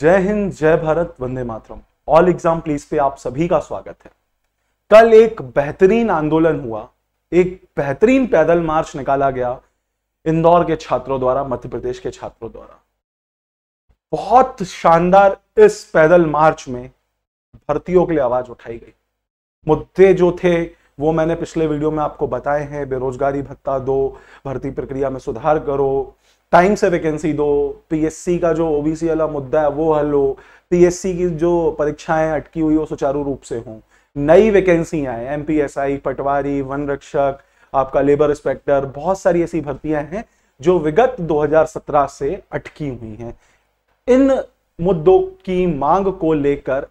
जय हिंद जय भारत वंदे मातरम ऑल एग्जाम प्लीज पे आप सभी का स्वागत है कल एक बेहतरीन आंदोलन हुआ एक बेहतरीन पैदल मार्च निकाला गया इंदौर के छात्रों द्वारा मध्य प्रदेश के छात्रों द्वारा बहुत शानदार इस पैदल मार्च में भर्तियों के लिए आवाज उठाई गई मुद्दे जो थे वो मैंने पिछले वीडियो में आपको बताए हैं बेरोजगारी भत्ता दो भर्ती प्रक्रिया में सुधार करो टाइम से वैकेंसी दो पीएससी का जो ओबीसी वाला मुद्दा है वो हल हो पीएससी की जो परीक्षाएं अटकी हुई वो सुचारू रूप से हों नई वैकेंसी आए एम पटवारी वन रक्षक आपका लेबर इंस्पेक्टर बहुत सारी ऐसी भर्तियां हैं जो विगत 2017 से अटकी हुई हैं इन मुद्दों की मांग को लेकर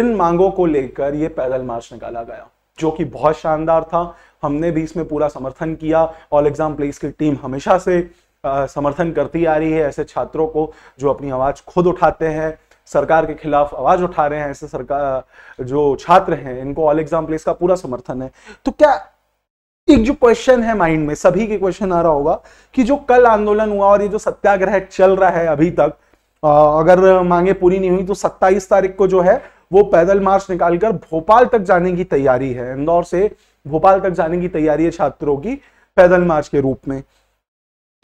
इन मांगों को लेकर यह पैदल मार्च निकाला गया जो कि बहुत शानदार था हमने भी इसमें पूरा समर्थन किया ऑल एग्जाम प्लेस की टीम हमेशा से समर्थन करती आ रही है ऐसे छात्रों को जो अपनी आवाज़ खुद उठाते हैं सरकार के खिलाफ आवाज़ उठा रहे हैं ऐसे सरकार जो छात्र हैं इनको ऑल एग्जाम प्लेस का पूरा समर्थन है तो क्या एक जो क्वेश्चन है माइंड में सभी के क्वेश्चन आ रहा होगा कि जो कल आंदोलन हुआ और ये जो सत्याग्रह चल रहा है अभी तक अगर मांगे पूरी नहीं हुई तो 27 तारीख को जो है वो पैदल मार्च निकालकर भोपाल तक जाने की तैयारी है इंदौर से भोपाल तक जाने की तैयारी है छात्रों की पैदल मार्च के रूप में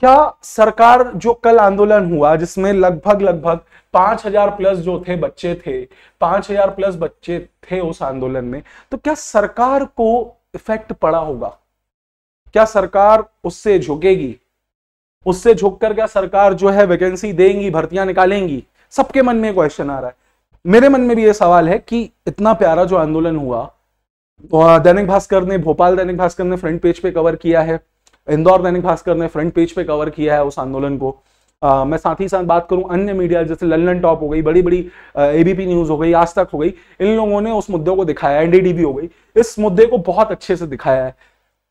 क्या सरकार जो कल आंदोलन हुआ जिसमें लगभग लगभग पांच हजार प्लस जो थे बच्चे थे पांच हजार प्लस बच्चे थे उस आंदोलन में तो क्या सरकार को इफेक्ट पड़ा होगा क्या सरकार उससे झुकेगी उससे झुककर क्या सरकार जो है वैकेंसी देंगी भर्तियां निकालेंगी सबके मन में क्वेश्चन आ रहा है मेरे मन में भी ये सवाल है कि इतना प्यारा जो आंदोलन हुआ दैनिक भास्कर ने भोपाल दैनिक भास्कर ने फ्रंट पेज पे कवर किया है इंदौर दैनिक भास्कर ने फ्रंट पेज पे कवर किया है उस आंदोलन को आ, मैं साथ ही साथ बात करूं अन्य मीडिया जैसे लल्लन टॉप हो गई बड़ी बड़ी एबीपी न्यूज हो गई आज तक हो गई इन लोगों ने उस मुद्दे को दिखाया एनडीडीबी हो गई इस मुद्दे को बहुत अच्छे से दिखाया है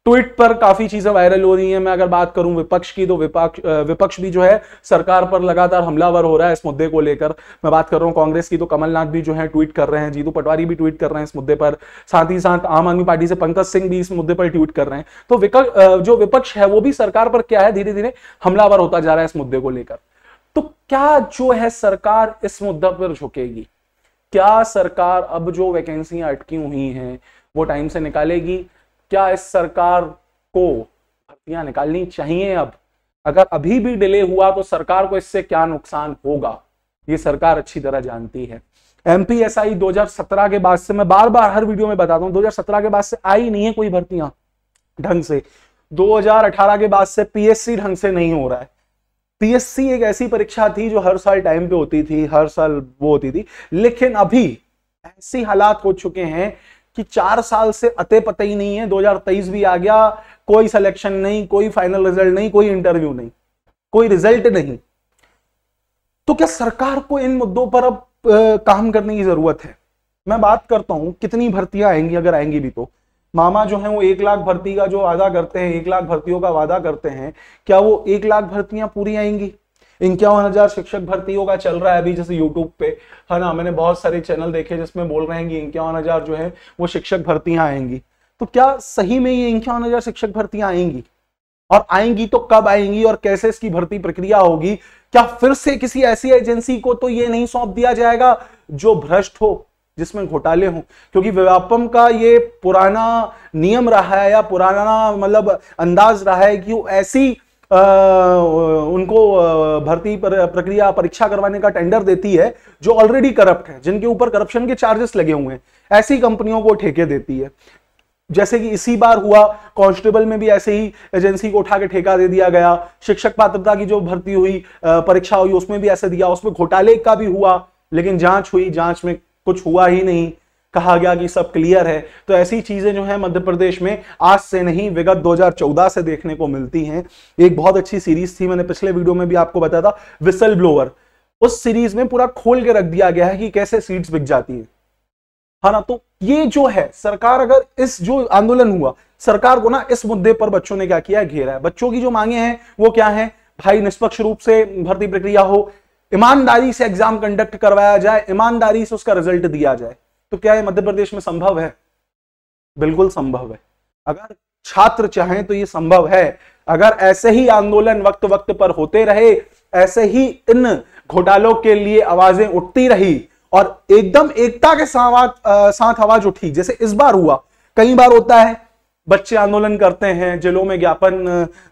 ट्वीट पर काफी चीजें वायरल हो रही हैं मैं अगर बात करूं विपक्ष की तो विपक्ष विपक्ष भी जो है सरकार पर लगातार हमलावर हो रहा है इस मुद्दे को लेकर मैं बात कर रहा हूं कांग्रेस की तो कमलनाथ भी जो है ट्वीट कर रहे हैं जीतू पटवारी भी ट्वीट कर रहे हैं इस मुद्दे पर साथ ही साथ आम आदमी पार्टी से पंकज सिंह भी इस मुद्दे पर ट्वीट कर रहे हैं तो जो विपक्ष है वो भी सरकार पर क्या है धीरे धीरे हमलावर होता जा रहा है इस मुद्दे को लेकर तो क्या जो है सरकार इस मुद्दे पर झुकेगी क्या सरकार अब जो वैकेंसियां अटकी हुई हैं वो टाइम से निकालेगी क्या इस सरकार को भर्तियां निकालनी चाहिए अब अगर अभी भी डिले हुआ तो सरकार को इससे क्या नुकसान होगा ये सरकार अच्छी तरह जानती है एमपीएसआई 2017 के बाद से मैं बार बार हर वीडियो में बताता हूं 2017 के बाद से आई नहीं है कोई भर्तियां ढंग से 2018 के बाद से पीएससी ढंग से नहीं हो रहा है पीएससी एक ऐसी परीक्षा थी जो हर साल टाइम पे होती थी हर साल वो होती थी लेकिन अभी ऐसी हालात हो चुके हैं कि चार साल से अते पते ही नहीं है 2023 भी आ गया कोई सिलेक्शन नहीं कोई फाइनल रिजल्ट नहीं कोई इंटरव्यू नहीं कोई रिजल्ट नहीं तो क्या सरकार को इन मुद्दों पर अब काम करने की जरूरत है मैं बात करता हूं कितनी भर्तियां आएंगी अगर आएंगी भी तो मामा जो है वो एक लाख भर्ती का जो वादा करते हैं एक लाख भर्तियों का वादा करते हैं क्या वो एक लाख भर्तियां पूरी आएंगी इक्यावन हजार शिक्षक भर्ती होगा चल रहा है अभी जैसे यूट्यूब पे है ना मैंने बहुत सारे चैनल देखे जिसमें बोल रहे हैं कि इक्यावन हजार जो है वो शिक्षक भर्तियां आएंगी तो क्या सही में ये इक्यावन हजार शिक्षक भर्तियां आएंगी और आएंगी तो कब आएंगी और कैसे इसकी भर्ती प्रक्रिया होगी क्या फिर से किसी ऐसी एजेंसी को तो ये नहीं सौंप दिया जाएगा जो भ्रष्ट हो जिसमें घोटाले हों क्योंकि व्यापम का ये पुराना नियम रहा है या पुराना मतलब अंदाज रहा है कि वो ऐसी उनको भर्ती पर, प्रक्रिया परीक्षा करवाने का टेंडर देती है जो ऑलरेडी करप्ट है जिनके ऊपर करप्शन के चार्जेस लगे हुए हैं ऐसी कंपनियों को ठेके देती है जैसे कि इसी बार हुआ कांस्टेबल में भी ऐसे ही एजेंसी को उठा के ठेका दे दिया गया शिक्षक पात्रता की जो भर्ती हुई परीक्षा हुई उसमें भी ऐसे दिया उसमें घोटाले का भी हुआ लेकिन जांच हुई जांच में कुछ हुआ ही नहीं कहा गया कि सब क्लियर है तो ऐसी चीजें जो है मध्य प्रदेश में आज से नहीं विगत 2014 से देखने को मिलती हैं एक बहुत अच्छी सीरीज थी मैंने पिछले वीडियो में भी आपको बताया था विसल ब्लोअर उस सीरीज में पूरा खोल के रख दिया गया है कि कैसे सीट्स बिक जाती है हा ना तो ये जो है सरकार अगर इस जो आंदोलन हुआ सरकार को ना इस मुद्दे पर बच्चों ने क्या किया है घेरा है बच्चों की जो मांगे हैं वो क्या है भाई निष्पक्ष रूप से भर्ती प्रक्रिया हो ईमानदारी से एग्जाम कंडक्ट करवाया जाए ईमानदारी से उसका रिजल्ट दिया जाए तो क्या ये मध्य प्रदेश में संभव है बिल्कुल संभव है अगर छात्र चाहें तो ये संभव है अगर ऐसे ही आंदोलन वक्त वक्त पर होते रहे ऐसे ही इन घोटालों के लिए आवाजें उठती रही और एकदम एकता के साथ साथ आवाज उठी जैसे इस बार हुआ कई बार होता है बच्चे आंदोलन करते हैं जिलों में ज्ञापन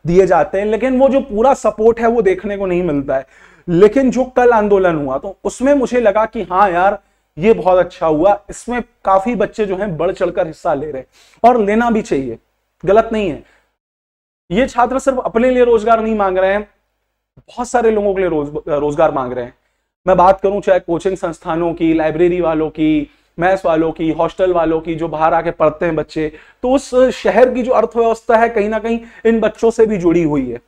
दिए जाते हैं लेकिन वो जो पूरा सपोर्ट है वो देखने को नहीं मिलता है लेकिन जो कल आंदोलन हुआ तो उसमें मुझे लगा कि हाँ यार ये बहुत अच्छा हुआ इसमें काफी बच्चे जो हैं बढ़ चढ़कर हिस्सा ले रहे हैं और लेना भी चाहिए गलत नहीं है ये छात्र सिर्फ अपने लिए रोजगार नहीं मांग रहे हैं बहुत सारे लोगों के लिए रोज, रोजगार मांग रहे हैं मैं बात करूं चाहे कोचिंग संस्थानों की लाइब्रेरी वालों की मैथ्स वालों की हॉस्टल वालों की जो बाहर आके पढ़ते हैं बच्चे तो उस शहर की जो अर्थव्यवस्था है कहीं ना कहीं इन बच्चों से भी जुड़ी हुई है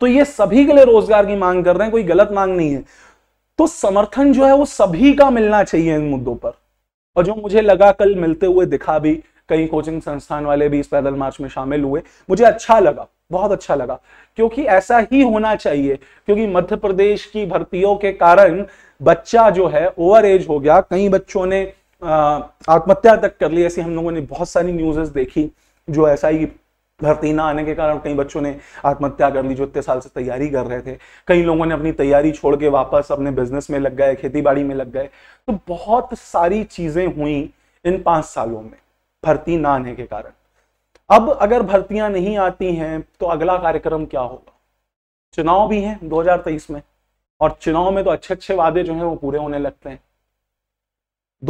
तो ये सभी के लिए रोजगार की मांग कर रहे हैं कोई गलत मांग नहीं है तो समर्थन जो है वो सभी का मिलना चाहिए इन मुद्दों पर और जो मुझे लगा कल मिलते हुए दिखा भी कई कोचिंग संस्थान वाले भी इस पैदल मार्च में शामिल हुए मुझे अच्छा लगा बहुत अच्छा लगा क्योंकि ऐसा ही होना चाहिए क्योंकि मध्य प्रदेश की भर्तियों के कारण बच्चा जो है ओवर एज हो गया कई बच्चों ने आत्महत्या तक कर ली ऐसी हम लोगों ने बहुत सारी न्यूजेस देखी जो ऐसा ही भर्ती ना आने के कारण कई बच्चों ने आत्महत्या कर ली जो इतने साल से तैयारी कर रहे थे कई लोगों ने अपनी तैयारी छोड़ के वापस अपने बिजनेस में लग गए खेती बाड़ी में लग गए तो बहुत सारी चीजें हुई इन पांच सालों में भर्ती ना आने के कारण अब अगर भर्तियां नहीं आती हैं तो अगला कार्यक्रम क्या होगा चुनाव भी हैं 2023 में और चुनाव में तो अच्छे अच्छे वादे जो हैं वो पूरे होने लगते हैं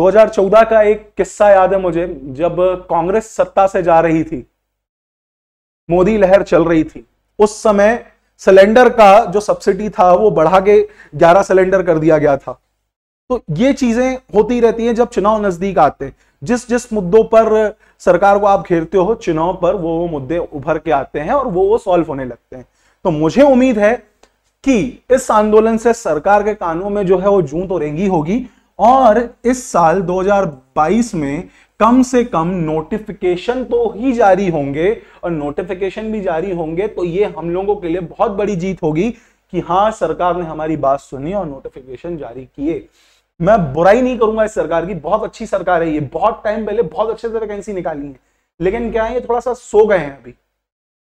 2014 का एक किस्सा याद है मुझे जब कांग्रेस सत्ता से जा रही थी मोदी लहर चल रही थी उस समय सिलेंडर का जो सब्सिडी था वो बढ़ा के ग्यारह सिलेंडर कर दिया गया था तो ये चीजें होती रहती हैं जब चुनाव नजदीक आते हैं जिस जिस मुद्दों पर सरकार को आप घेरते हो चुनाव पर वो वो मुद्दे उभर के आते हैं और वो वो सॉल्व होने लगते हैं तो मुझे उम्मीद है कि इस आंदोलन से सरकार के कानों में जो है वो जूं तो रेंगी होगी और इस साल 2022 में कम से कम नोटिफिकेशन तो ही जारी होंगे और नोटिफिकेशन भी जारी होंगे तो ये हम लोगों के लिए बहुत बड़ी जीत होगी कि हाँ सरकार ने हमारी बात सुनी और नोटिफिकेशन जारी किए मैं बुराई नहीं करूंगा इस सरकार की बहुत अच्छी सरकार है ये बहुत टाइम पहले बहुत अच्छे से वैकेंसी निकाली है लेकिन क्या है ये थोड़ा सा सो गए हैं अभी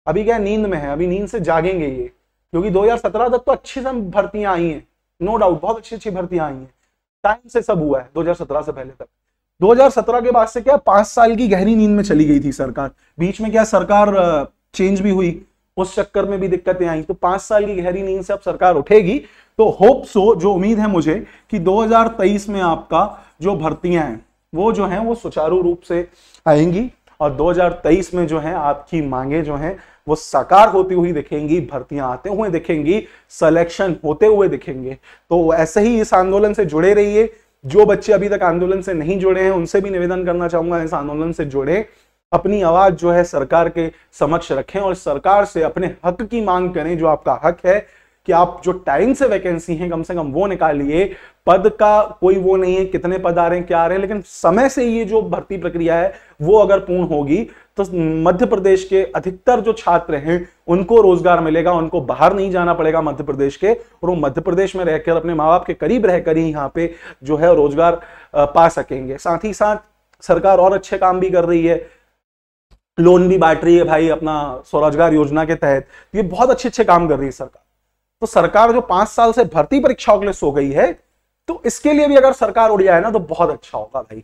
अभी क्या नींद में है अभी नींद से जागेंगे ये क्योंकि 2017 तक तो अच्छी से भर्तियां आई हैं नो डाउट बहुत अच्छी अच्छी भर्तियां आई हैं टाइम से सब हुआ है 2017 से पहले तक 2017 के बाद से क्या पांच साल की गहरी नींद में चली गई थी सरकार बीच में क्या सरकार चेंज भी हुई उस चक्कर में भी दिक्कतें आई तो पांच साल की गहरी नींद से अब सरकार उठेगी तो होप सो जो उम्मीद है मुझे कि 2023 में आपका जो भर्तियां हैं वो जो हैं वो सुचारू रूप से आएंगी और 2023 में जो है आपकी मांगे जो हैं वो साकार होती हुई दिखेंगी भर्तियां आते हुए दिखेंगी सिलेक्शन होते हुए दिखेंगे तो ऐसे ही इस आंदोलन से जुड़े रहिए जो बच्चे अभी तक आंदोलन से नहीं जुड़े हैं उनसे भी निवेदन करना चाहूंगा इस आंदोलन से जुड़े अपनी आवाज जो है सरकार के समक्ष रखें और सरकार से अपने हक की मांग करें जो आपका हक है कि आप जो टाइम से वैकेंसी है कम से कम वो निकालिए पद का कोई वो नहीं है कितने पद आ रहे हैं क्या आ रहे हैं लेकिन समय से ये जो भर्ती प्रक्रिया है वो अगर पूर्ण होगी तो मध्य प्रदेश के अधिकतर जो छात्र हैं उनको रोजगार मिलेगा उनको बाहर नहीं जाना पड़ेगा मध्य प्रदेश के और वो मध्य प्रदेश में रहकर अपने माँ बाप के करीब रहकर ही यहाँ पे जो है रोजगार पा सकेंगे साथ ही साथ सरकार और अच्छे काम भी कर रही है लोन भी बांट रही है भाई अपना स्वरोजगार योजना के तहत तो ये बहुत अच्छे अच्छे काम कर रही है सरकार तो सरकार जो पांच साल से भर्ती परीक्षाओं के लिए सो गई है तो इसके लिए भी अगर सरकार उड़ जाए ना तो बहुत अच्छा होगा भाई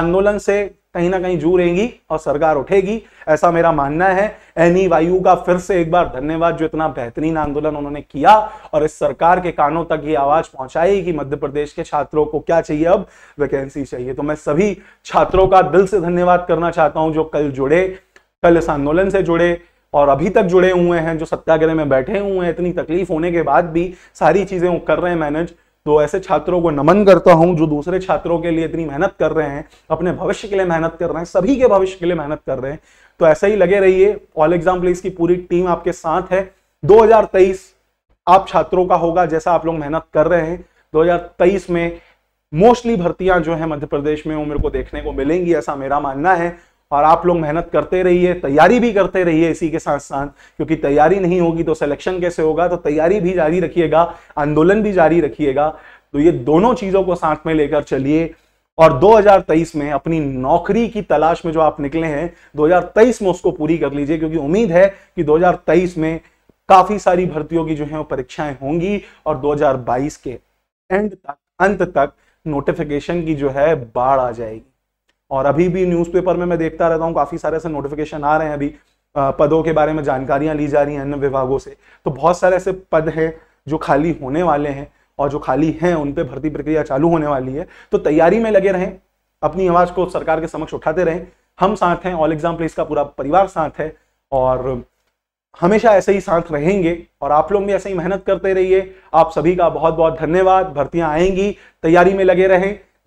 आंदोलन से कहीं ना कहीं जू रहेंगी और सरकार उठेगी ऐसा मेरा मानना है एनी वायु का फिर से एक बार धन्यवाद जो इतना बेहतरीन आंदोलन उन्होंने किया और इस सरकार के कानों तक ये आवाज पहुंचाई कि मध्य प्रदेश के छात्रों को क्या चाहिए अब वैकेंसी चाहिए तो मैं सभी छात्रों का दिल से धन्यवाद करना चाहता हूं जो कल जुड़े कल इस आंदोलन से जुड़े और अभी तक जुड़े हुए हैं जो सत्याग्रह में बैठे हुए हैं इतनी तकलीफ होने के बाद भी सारी चीजें कर रहे हैं मैनेज तो ऐसे छात्रों को नमन करता हूं जो दूसरे छात्रों के लिए इतनी मेहनत कर रहे हैं अपने भविष्य के लिए मेहनत कर रहे हैं सभी के भविष्य के लिए मेहनत कर रहे हैं तो ऐसा ही लगे रहिए ऑल एग्जाम प्लेस की पूरी टीम आपके साथ है 2023 आप छात्रों का होगा जैसा आप लोग मेहनत कर रहे हैं 2023 में मोस्टली भर्तियां जो है मध्य प्रदेश में वो मेरे को देखने को मिलेंगी ऐसा मेरा मानना है और आप लोग मेहनत करते रहिए तैयारी भी करते रहिए इसी के साथ साथ क्योंकि तैयारी नहीं होगी तो सिलेक्शन कैसे होगा तो तैयारी भी जारी रखिएगा आंदोलन भी जारी रखिएगा तो ये दोनों चीज़ों को साथ में लेकर चलिए और 2023 में अपनी नौकरी की तलाश में जो आप निकले हैं 2023 में उसको पूरी कर लीजिए क्योंकि उम्मीद है कि 2023 में काफी सारी भर्तियों की जो है वो परीक्षाएं होंगी और 2022 के एंड तक अंत तक नोटिफिकेशन की जो है बाढ़ आ जाएगी और अभी भी न्यूज़पेपर में मैं देखता रहता हूँ काफ़ी सारे ऐसे नोटिफिकेशन आ रहे हैं अभी पदों के बारे में जानकारियाँ ली जा रही हैं अन्य विभागों से तो बहुत सारे ऐसे पद हैं जो खाली होने वाले हैं और जो खाली हैं उन पर भर्ती प्रक्रिया चालू होने वाली है तो तैयारी में लगे रहें अपनी आवाज़ को सरकार के समक्ष उठाते रहें हम साथ हैं ऑल एग्जाम प्लेस का पूरा परिवार साथ है और हमेशा ऐसे ही साथ रहेंगे और आप लोग भी ऐसे ही मेहनत करते रहिए आप सभी का बहुत बहुत धन्यवाद भर्तियां आएंगी तैयारी में लगे रहें